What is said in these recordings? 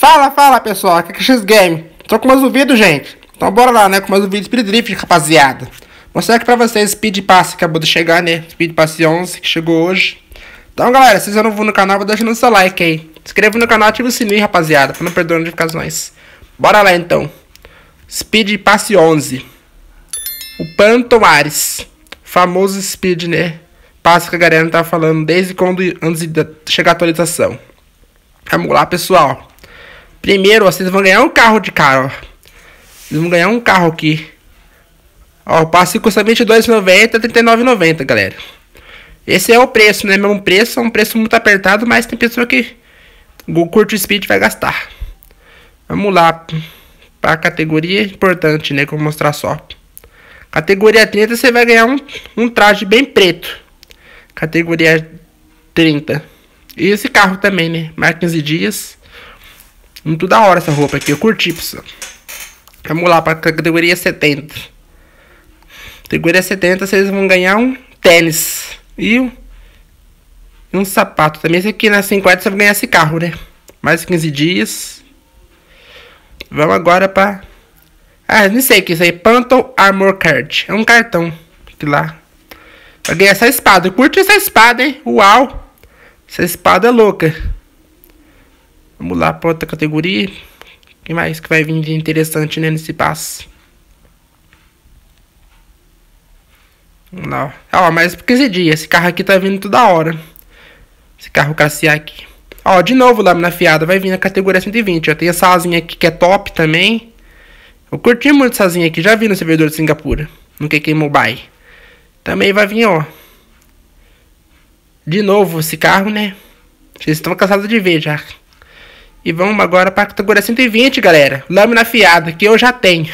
Fala, fala pessoal, aqui é X Game. Tô com mais um vídeo, gente. Então bora lá, né? Com mais um vídeo Speed Drift, rapaziada. Mostrar aqui pra vocês Speed Pass que acabou de chegar, né? Speed Pass 11 que chegou hoje. Então galera, se você não for no canal, vou deixando seu like aí. Se inscreva no canal, ativa o sininho, rapaziada, pra não perder notificações. Bora lá então. Speed Pass 11. O Pantomares, Ares. Famoso Speed, né? Pass que a galera tá falando desde quando antes de chegar a atualização. Vamos lá, pessoal. Primeiro, vocês vão ganhar um carro de cara, ó. Vocês vão ganhar um carro aqui. Ó, o passe custa R$22,90, R$39,90, galera. Esse é o preço, né? Mesmo preço, é um preço muito apertado, mas tem pessoa que o curto speed vai gastar. Vamos lá. para a categoria importante, né? Que eu vou mostrar só. Categoria 30, você vai ganhar um, um traje bem preto. Categoria 30. E esse carro também, né? Mais 15 dias. Muito da hora essa roupa aqui, eu curti, pessoal. Vamos lá pra categoria 70. Categoria 70, vocês vão ganhar um tênis. E um, um sapato também. Esse aqui na né, 50 você vai ganhar esse carro, né? Mais 15 dias. Vamos agora pra... Ah, não sei o que é isso aí. Pantom Armor Card. É um cartão. Que lá. Pra ganhar essa espada. Curte essa espada, hein? Uau! Essa espada é louca. Vamos lá para outra categoria. O que mais que vai vir de interessante né, nesse passe? Vamos lá, ó. mais por 15 dias. Esse carro aqui tá vindo toda hora. Esse carro KCA aqui. Ó, de novo na fiada. Vai vir na categoria 120. Ó, tem essa asinha aqui que é top também. Eu curti muito essa asinha aqui. Já vi no servidor de Singapura. No QQ Mobile. Também vai vir, ó. De novo esse carro, né? Vocês estão cansados de ver já. E vamos agora para a categoria 120, galera. Lâmina afiada, que eu já tenho.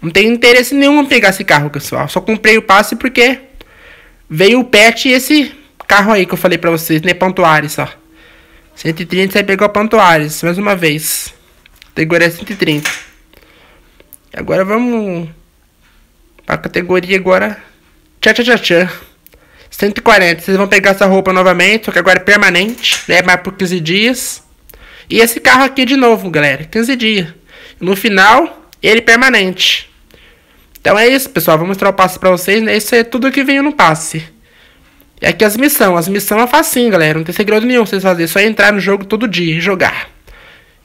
Não tenho interesse nenhum em pegar esse carro, pessoal. Só comprei o passe porque veio o pet e esse carro aí que eu falei pra vocês, né? ares ó. 130 aí pegou ares mais uma vez. Categoria 130. Agora vamos pra categoria agora. Tchá, tchá, tchá, tchá. 140. Vocês vão pegar essa roupa novamente, só que agora é permanente, né? Mais por 15 dias. E esse carro aqui de novo, galera, 15 dias. No final, ele é permanente. Então é isso, pessoal. Vou mostrar o passe pra vocês. Né? Isso é tudo que veio no passe. E aqui as missões. As missões é facinho, galera. Não tem segredo nenhum vocês fazerem. É só entrar no jogo todo dia e jogar.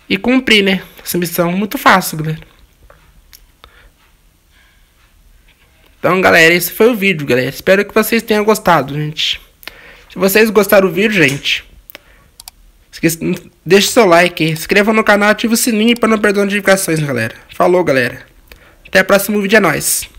E cumprir, né? Essa missão é muito fácil, galera. Então, galera, esse foi o vídeo, galera. Espero que vocês tenham gostado, gente. Se vocês gostaram do vídeo, gente, deixe seu like, inscreva no canal, ative o sininho para não perder notificações, galera. Falou, galera. Até o próximo vídeo, é nóis.